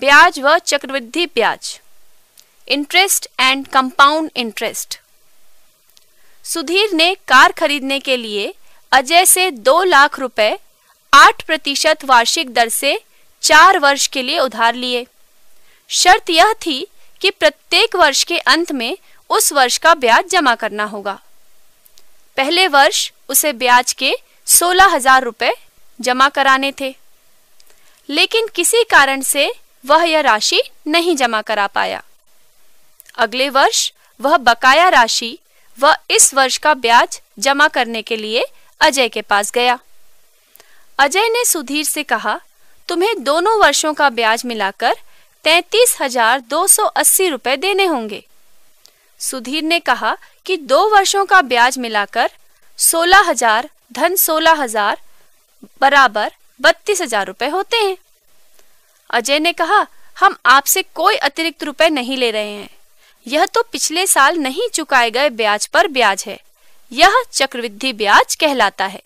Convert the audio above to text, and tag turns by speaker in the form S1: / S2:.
S1: ब्याज व चक्रवृद्धि ब्याज interest and compound interest Sudhir ने कार खरीदने के लिए अजय से दो लाख रुपए आठ प्रतिशत वार्षिक दर से चार वर्ष के लिए उधार लिए शर्त यह थी कि प्रत्येक वर्ष के अंत में उस वर्ष का ब्याज जमा करना होगा पहले वर्ष उसे ब्याज के सोलह हजार रुपए जमा कराने थे लेकिन किसी कारण से वह यह राशि नहीं जमा करा पाया अगले वर्ष वह बकाया राशि व इस वर्ष का ब्याज जमा करने के लिए अजय के पास गया अजय ने सुधीर से कहा तुम्हें दोनों वर्षों का ब्याज मिलाकर तैतीस हजार दो सौ अस्सी रुपए देने होंगे सुधीर ने कहा कि दो वर्षों का ब्याज मिलाकर सोलह हजार धन सोलह हजार बराबर बत्तीस हजार रुपए होते हैं अजय ने कहा हम आपसे कोई अतिरिक्त रुपए नहीं ले रहे हैं यह तो पिछले साल नहीं चुकाए गए ब्याज पर ब्याज है यह चक्रवृद्धि ब्याज कहलाता है